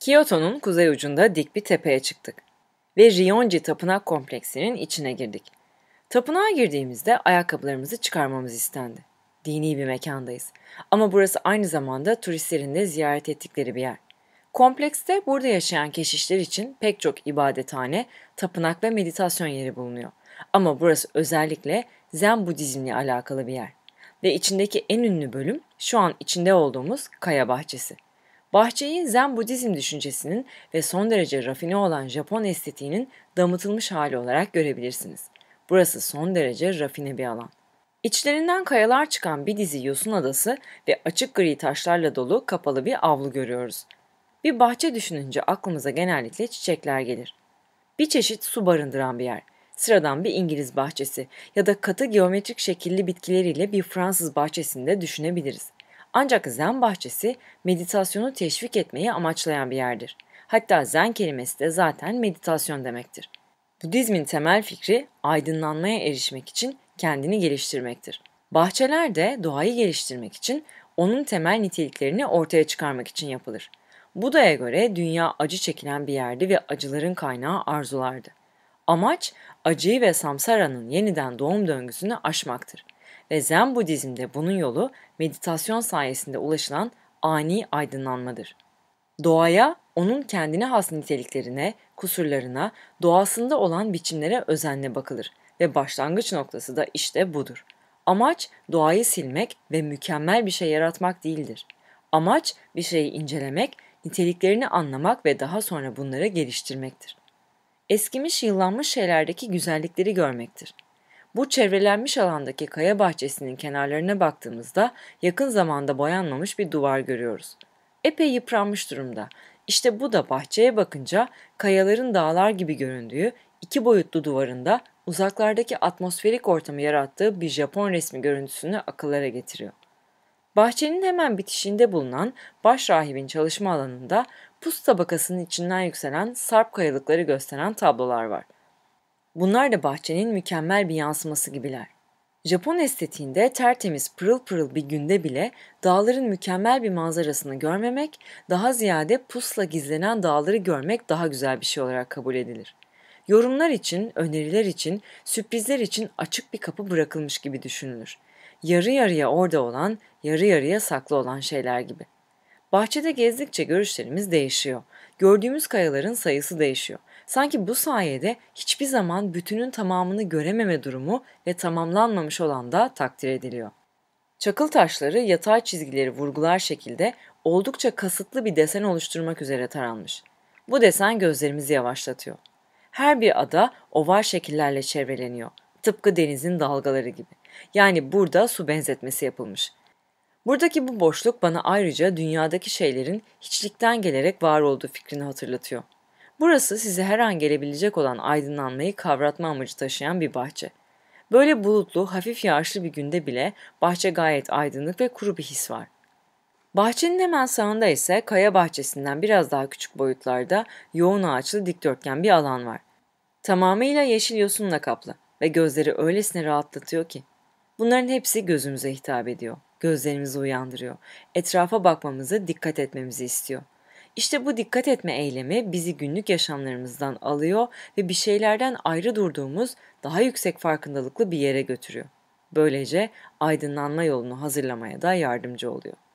Kyoto'nun kuzey ucunda dik bir tepeye çıktık ve Rionji Tapınak Kompleksinin içine girdik. Tapınağa girdiğimizde ayakkabılarımızı çıkarmamız istendi. Dini bir mekandayız ama burası aynı zamanda turistlerin de ziyaret ettikleri bir yer. Komplekste burada yaşayan keşişler için pek çok ibadethane, tapınak ve meditasyon yeri bulunuyor. Ama burası özellikle Zen Budizmle alakalı bir yer. Ve içindeki en ünlü bölüm şu an içinde olduğumuz kaya bahçesi. Bahçeyi Zen Budizm düşüncesinin ve son derece rafine olan Japon estetiğinin damıtılmış hali olarak görebilirsiniz. Burası son derece rafine bir alan. İçlerinden kayalar çıkan bir dizi yosun adası ve açık gri taşlarla dolu kapalı bir avlu görüyoruz. Bir bahçe düşününce aklımıza genellikle çiçekler gelir. Bir çeşit su barındıran bir yer. Sıradan bir İngiliz bahçesi ya da katı geometrik şekilli bitkileriyle bir Fransız bahçesinde düşünebiliriz. Ancak zen bahçesi meditasyonu teşvik etmeyi amaçlayan bir yerdir. Hatta zen kelimesi de zaten meditasyon demektir. Budizmin temel fikri aydınlanmaya erişmek için kendini geliştirmektir. Bahçeler de doğayı geliştirmek için onun temel niteliklerini ortaya çıkarmak için yapılır. Buda'ya göre dünya acı çekilen bir yerdi ve acıların kaynağı arzulardı. Amaç acıyı ve samsaranın yeniden doğum döngüsünü aşmaktır ve Zen Budizm'de bunun yolu meditasyon sayesinde ulaşılan ani aydınlanmadır. Doğaya, onun kendine has niteliklerine, kusurlarına, doğasında olan biçimlere özenle bakılır ve başlangıç noktası da işte budur. Amaç doğayı silmek ve mükemmel bir şey yaratmak değildir. Amaç bir şeyi incelemek, niteliklerini anlamak ve daha sonra bunları geliştirmektir. Eskimiş, yıllanmış şeylerdeki güzellikleri görmektir.'' Bu çevrelenmiş alandaki kaya bahçesinin kenarlarına baktığımızda yakın zamanda boyanmamış bir duvar görüyoruz. Epey yıpranmış durumda. İşte bu da bahçeye bakınca kayaların dağlar gibi göründüğü iki boyutlu duvarında uzaklardaki atmosferik ortamı yarattığı bir Japon resmi görüntüsünü akıllara getiriyor. Bahçenin hemen bitişinde bulunan baş rahibin çalışma alanında pus tabakasının içinden yükselen sarp kayalıkları gösteren tablolar var.'' Bunlar da bahçenin mükemmel bir yansıması gibiler. Japon estetiğinde tertemiz pırıl pırıl bir günde bile dağların mükemmel bir manzarasını görmemek, daha ziyade pusla gizlenen dağları görmek daha güzel bir şey olarak kabul edilir. Yorumlar için, öneriler için, sürprizler için açık bir kapı bırakılmış gibi düşünülür. Yarı yarıya orada olan, yarı yarıya saklı olan şeyler gibi. Bahçede gezdikçe görüşlerimiz değişiyor. Gördüğümüz kayaların sayısı değişiyor. Sanki bu sayede hiçbir zaman bütünün tamamını görememe durumu ve tamamlanmamış olan da takdir ediliyor. Çakıl taşları yatay çizgileri vurgular şekilde oldukça kasıtlı bir desen oluşturmak üzere taranmış. Bu desen gözlerimizi yavaşlatıyor. Her bir ada oval şekillerle çevreleniyor. Tıpkı denizin dalgaları gibi. Yani burada su benzetmesi yapılmış. Buradaki bu boşluk bana ayrıca dünyadaki şeylerin hiçlikten gelerek var olduğu fikrini hatırlatıyor. Burası size her an gelebilecek olan aydınlanmayı kavratma amacı taşıyan bir bahçe. Böyle bulutlu, hafif yağışlı bir günde bile bahçe gayet aydınlık ve kuru bir his var. Bahçenin hemen sağında ise kaya bahçesinden biraz daha küçük boyutlarda yoğun ağaçlı dikdörtgen bir alan var. Tamamıyla yeşil yosunla kaplı ve gözleri öylesine rahatlatıyor ki. Bunların hepsi gözümüze hitap ediyor, gözlerimizi uyandırıyor, etrafa bakmamızı, dikkat etmemizi istiyor.'' İşte bu dikkat etme eylemi bizi günlük yaşamlarımızdan alıyor ve bir şeylerden ayrı durduğumuz daha yüksek farkındalıklı bir yere götürüyor. Böylece aydınlanma yolunu hazırlamaya da yardımcı oluyor.